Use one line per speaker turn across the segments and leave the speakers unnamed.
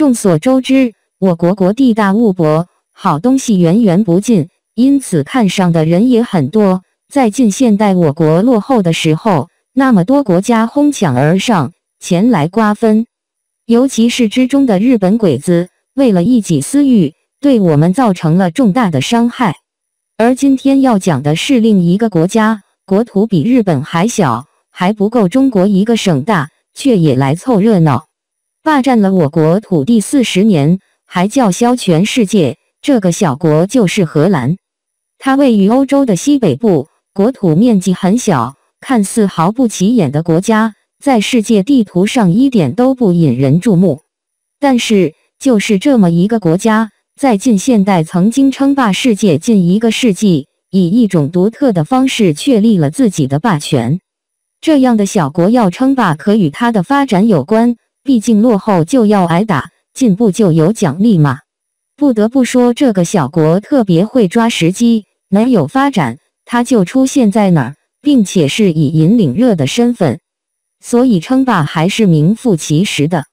众所周知，我国国地大物博，好东西源源不尽，因此看上的人也很多。在近现代我国落后的时候，那么多国家哄抢而上，前来瓜分，尤其是之中的日本鬼子，为了一己私欲，对我们造成了重大的伤害。而今天要讲的是另一个国家，国土比日本还小，还不够中国一个省大，却也来凑热闹。霸占了我国土地四十年，还叫嚣全世界。这个小国就是荷兰，它位于欧洲的西北部，国土面积很小，看似毫不起眼的国家，在世界地图上一点都不引人注目。但是，就是这么一个国家，在近现代曾经称霸世界近一个世纪，以一种独特的方式确立了自己的霸权。这样的小国要称霸，可与它的发展有关。毕竟落后就要挨打，进步就有奖励嘛。不得不说，这个小国特别会抓时机，能有发展，它就出现在哪儿，并且是以引领热的身份，所以称霸还是名副其实的。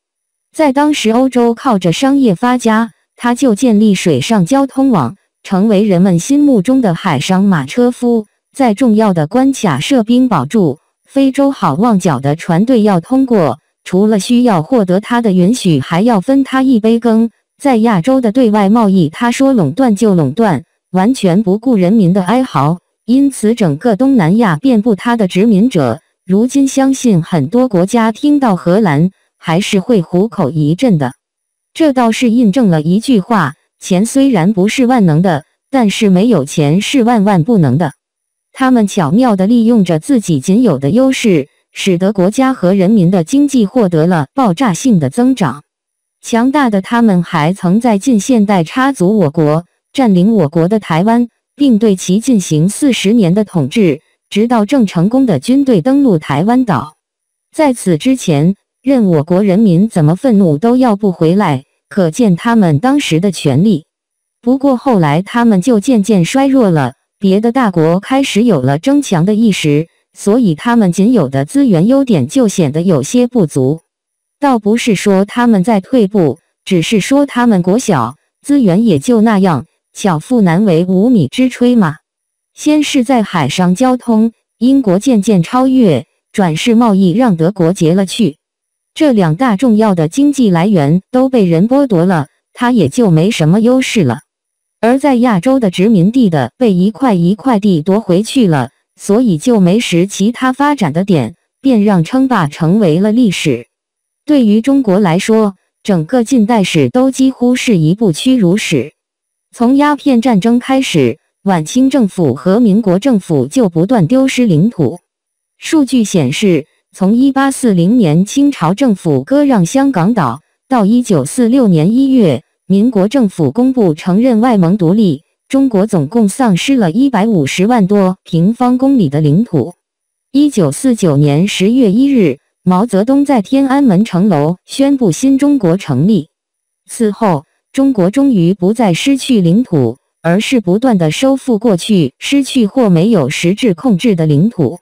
在当时欧洲靠着商业发家，它就建立水上交通网，成为人们心目中的海上马车夫。在重要的关卡设兵保住，非洲好望角的船队要通过。除了需要获得他的允许，还要分他一杯羹。在亚洲的对外贸易，他说垄断就垄断，完全不顾人民的哀嚎。因此，整个东南亚遍布他的殖民者。如今，相信很多国家听到荷兰还是会虎口一震的。这倒是印证了一句话：钱虽然不是万能的，但是没有钱是万万不能的。他们巧妙地利用着自己仅有的优势。使得国家和人民的经济获得了爆炸性的增长。强大的他们还曾在近现代插足我国，占领我国的台湾，并对其进行四十年的统治，直到郑成功的军队登陆台湾岛。在此之前，任我国人民怎么愤怒都要不回来，可见他们当时的权力。不过后来他们就渐渐衰弱了，别的大国开始有了争强的意识。所以他们仅有的资源优点就显得有些不足，倒不是说他们在退步，只是说他们国小，资源也就那样，巧妇难为无米之炊嘛。先是在海上交通，英国渐渐超越，转世贸易让德国接了去，这两大重要的经济来源都被人剥夺了，他也就没什么优势了。而在亚洲的殖民地的被一块一块地夺回去了。所以就没时其他发展的点，便让称霸成为了历史。对于中国来说，整个近代史都几乎是一部屈辱史。从鸦片战争开始，晚清政府和民国政府就不断丢失领土。数据显示，从1840年清朝政府割让香港岛，到1946年1月民国政府公布承认外蒙独立。中国总共丧失了一百五十万多平方公里的领土。一九四九年十月一日，毛泽东在天安门城楼宣布新中国成立。此后，中国终于不再失去领土，而是不断的收复过去失去或没有实质控制的领土。